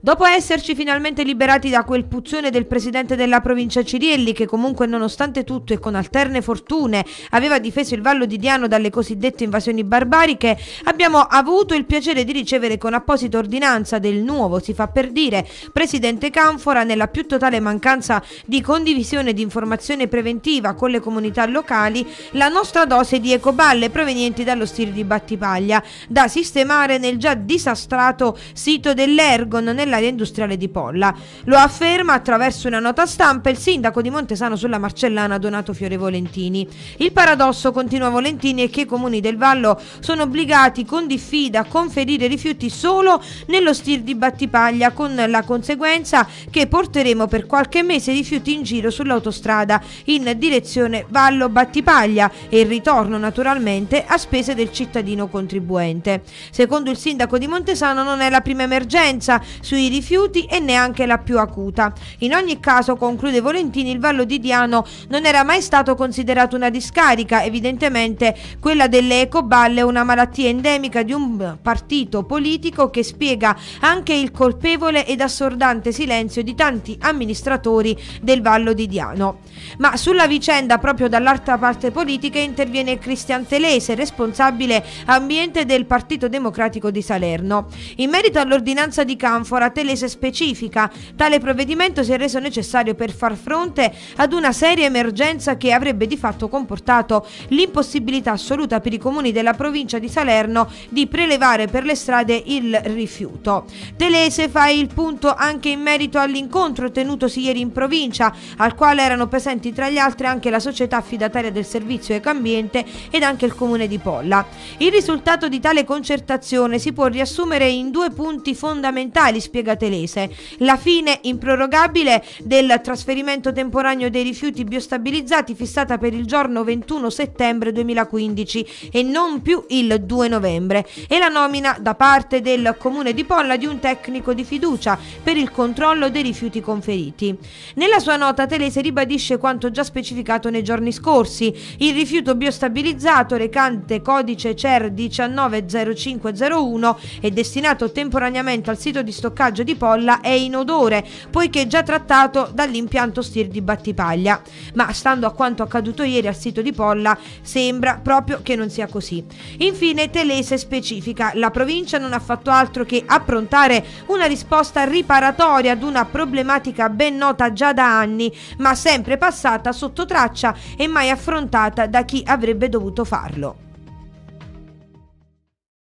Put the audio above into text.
Dopo esserci finalmente liberati da quel puzzone del presidente della provincia Cirielli, che comunque nonostante tutto e con alterne fortune aveva difeso il Vallo di Diano dalle cosiddette invasioni barbariche, abbiamo avuto il piacere di ricevere con apposita ordinanza del nuovo, si fa per dire, presidente Canfora nella più totale mancanza di condivisione di informazione preventiva con le comunità locali, la nostra dose di ecoballe provenienti dallo stile di Battipaglia, da sistemare nel già disastrato sito dell'Ergon dell'area industriale di Polla. Lo afferma attraverso una nota stampa il sindaco di Montesano sulla Marcellana Donato Fiore Volentini. Il paradosso, continua Volentini, è che i comuni del Vallo sono obbligati con diffida a conferire rifiuti solo nello stir di Battipaglia con la conseguenza che porteremo per qualche mese rifiuti in giro sull'autostrada in direzione Vallo-Battipaglia e il ritorno naturalmente a spese del cittadino contribuente. Secondo il sindaco di Montesano non è la prima emergenza, sui sui rifiuti e neanche la più acuta. In ogni caso, conclude Volentini, il Vallo di Diano non era mai stato considerato una discarica, evidentemente quella delle ecoballe è una malattia endemica di un partito politico che spiega anche il colpevole ed assordante silenzio di tanti amministratori del Vallo di Diano. Ma sulla vicenda proprio dall'altra parte politica interviene Cristian Telese, responsabile ambiente del Partito Democratico di Salerno. In merito all'ordinanza di Canfora telese specifica. Tale provvedimento si è reso necessario per far fronte ad una seria emergenza che avrebbe di fatto comportato l'impossibilità assoluta per i comuni della provincia di Salerno di prelevare per le strade il rifiuto. Telese fa il punto anche in merito all'incontro tenutosi ieri in provincia, al quale erano presenti tra gli altri anche la società affidataria del servizio Ecambiente ed anche il comune di Polla. Il risultato di tale concertazione si può riassumere in due punti fondamentali spiegati Piegatese. La fine improrogabile del trasferimento temporaneo dei rifiuti biostabilizzati fissata per il giorno 21 settembre 2015 e non più il 2 novembre e la nomina da parte del Comune di Polla di un tecnico di fiducia per il controllo dei rifiuti conferiti. Nella sua nota Telese ribadisce quanto già specificato nei giorni scorsi. Il rifiuto biostabilizzato recante codice CER 190501 è destinato temporaneamente al sito di stoccaggio stoccaggio di polla è inodore, poiché già trattato dall'impianto STIR di Battipaglia. Ma stando a quanto accaduto ieri al sito di Polla, sembra proprio che non sia così. Infine, Telese specifica: la provincia non ha fatto altro che approntare una risposta riparatoria ad una problematica ben nota già da anni, ma sempre passata sotto traccia e mai affrontata da chi avrebbe dovuto farlo.